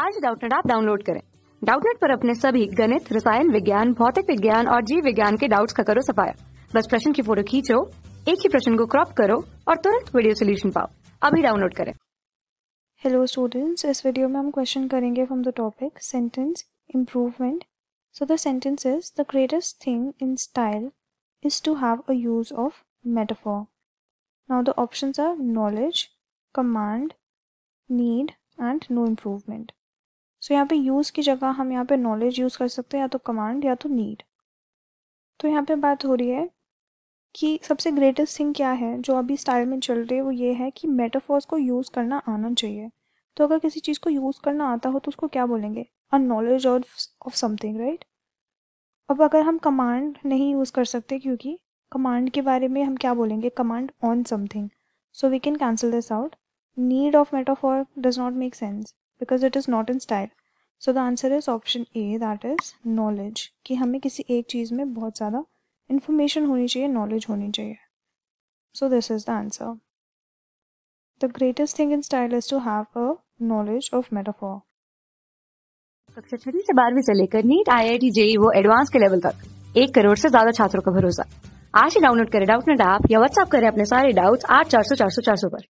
आज डाउटनेट आप डाउनलोड करें डाउटनेट पर अपने सभी गणित रसायन विज्ञान भौतिक विज्ञान और जीव विज्ञान के डाउट्स का करो सफाया बस प्रश्न की फोटो खींचो एक ही प्रश्न को क्रॉप करो और तुरंत वीडियो सोल्यूशन पाओ अभी डाउनलोड करें हेलो स्टूडेंट्स इस वीडियो में हम क्वेश्चन करेंगे from the topic sentence improvement so the sentence is the greatest thing in style is to have a use of metaphor now the options are knowledge command need and no improvement so तो so, यहाँ पे use की जगह हम यहाँ पे knowledge use कर सकते हैं या तो कमांड या तो नीड तो यहाँ पे बात हो रही है कि सबसे ग्रेटेस्ट थिंग क्या है जो अभी स्टाइल में चल रही है वो ये है कि मेटाफोर्स को यूज़ करना आना चाहिए तो अगर किसी चीज़ को यूज़ करना आता हो तो उसको क्या बोलेंगे a knowledge of something right अब अगर हम कमांड नहीं यूज़ कर सकते क्योंकि कमांड के बारे में हम क्या बोलेंगे command on something so we can cancel this out need of metaphor does not make sense because it is not in style so the answer is option A that is knowledge कि हमें किसी एक चीज़ में बहुत ज़्यादा information होनी चाहिए knowledge होनी चाहिए so this is the answer the greatest thing in style is to have a knowledge of metaphor कक्षा छठी से बारहवीं से लेकर NEET I I T JEE वो एडवांस के लेवल तक एक करोड़ से ज्यादा छात्रों का भरोसा आज ही डाउनलोड करें डाउट नेट ऐप या व्हाट्सएप करें अपने सारे डाउट्स आठ चार सौ चार सौ चार सौ पर